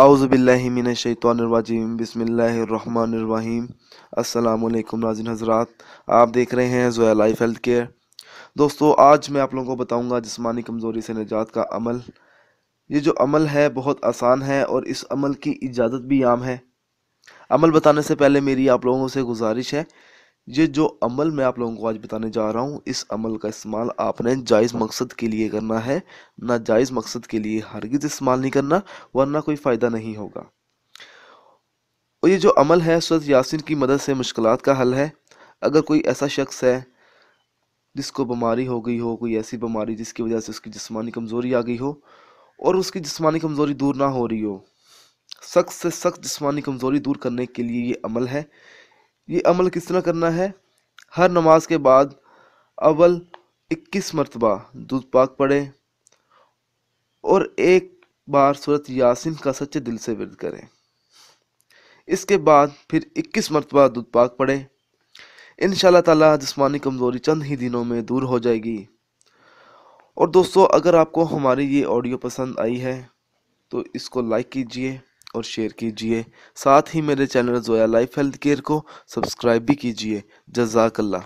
आउज़बिल्लिमिनशतवाजीम बसमीम अल्लाम नाजिन हज़रा आप देख रहे हैं जोया लाइफ हेल्थ केयर दोस्तों आज मैं आप लोगों को बताऊंगा जिसमानी कमज़ोरी से निजात का अमल ये जो अमल है बहुत आसान है और इस अमल की इजाज़त भी आम है अमल बताने से पहले मेरी आप लोगों से गुजारिश है ये जो अमल मैं आप लोगों को आज बताने जा रहा हूँ इस अमल का इस्तेमाल आपने जायज़ मकसद के लिए करना है ना जायज़ मकसद के लिए हरगिज़ इस्तेमाल नहीं करना वरना कोई फ़ायदा नहीं होगा और ये जो अमल है सूरत यासिन की मदद से मुश्किल का हल है अगर कोई ऐसा शख्स है जिसको बीमारी हो गई हो कोई ऐसी बीमारी जिसकी वजह से उसकी जिसमानी कमज़ोरी आ गई हो और उसकी जिसमानी कमज़ोरी दूर ना हो रही हो सख्त से सख्त जिसमानी कमज़ोरी दूर करने के लिए ये अमल है ये अमल किस तरह करना है हर नमाज के बाद अव्वल 21 मरतबा दूध पाक पढ़े और एक बार सूरत यासिन का सच्चे दिल से विद करें इसके बाद फिर 21 मरतबा दूध पाक पढ़े इन ताला तस्मानी कमज़ोरी चंद ही दिनों में दूर हो जाएगी और दोस्तों अगर आपको हमारी ये ऑडियो पसंद आई है तो इसको लाइक कीजिए और शेयर कीजिए साथ ही मेरे channel Zoya life health care को सब्सक्राइब भी कीजिए जजाकल्ला